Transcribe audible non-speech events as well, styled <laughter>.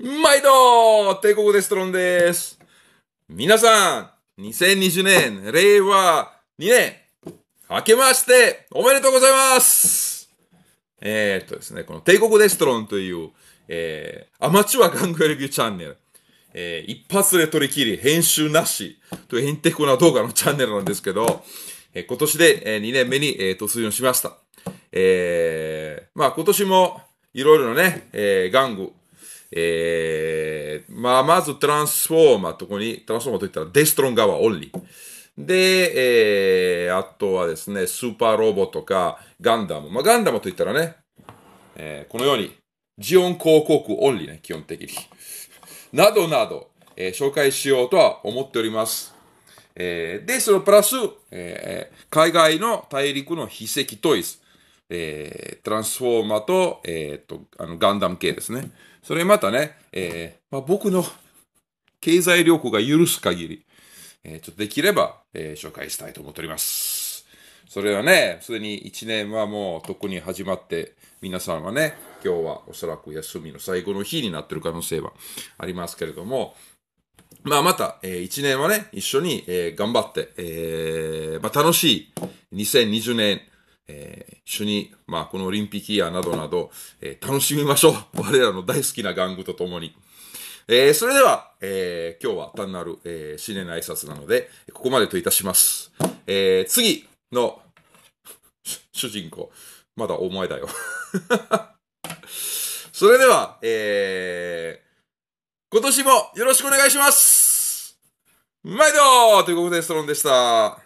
毎度帝国デストロンです。皆さん、2020年、令和2年、明けまして、おめでとうございますえー、っとですね、この帝国デストロンという、えー、アマチュア玩具レビューチャンネル、えー、一発で取り切り、編集なし、というヘンテコな動画のチャンネルなんですけど、えー、今年で、えー、2年目に、えー、突入しました。えー、まあ今年も、いろいろなね、えー、玩具、えー、まあ、まずトランスフォーマーとこに、トランスフォーマーといったらデストロン側オンリー。で、えー、あとはですね、スーパーロボとか、ガンダム。まあ、ガンダムといったらね、えー、このように、ジオン広告オンリーね、基本的に。<laughs> などなど、えー、紹介しようとは思っております。えー、で、そのプラス、えー、海外の大陸の秘石トイズ。えー、トランスフォーマーと、えー、っと、あの、ガンダム系ですね。それまたね、えー、まあ、僕の経済力が許す限り、えー、ちょっとできれば、えー、紹介したいと思っております。それはね、すでに1年はもう特に始まって、皆さんはね、今日はおそらく休みの最後の日になってる可能性はありますけれども、まあまた、えー、1年はね、一緒に、えー、頑張って、えーまあ、楽しい2020年、えー、一緒に、まあ、このオリンピックイヤーなどなど、えー、楽しみましょう。<laughs> 我らの大好きな玩具とともに。えー、それでは、えー、今日は単なる、えー、新年の挨拶なので、ここまでといたします。えー、次の <laughs> 主人公、まだお前だよ <laughs> それでは、えー、今年もよろしくお願いします毎度ということで、ストロンでした。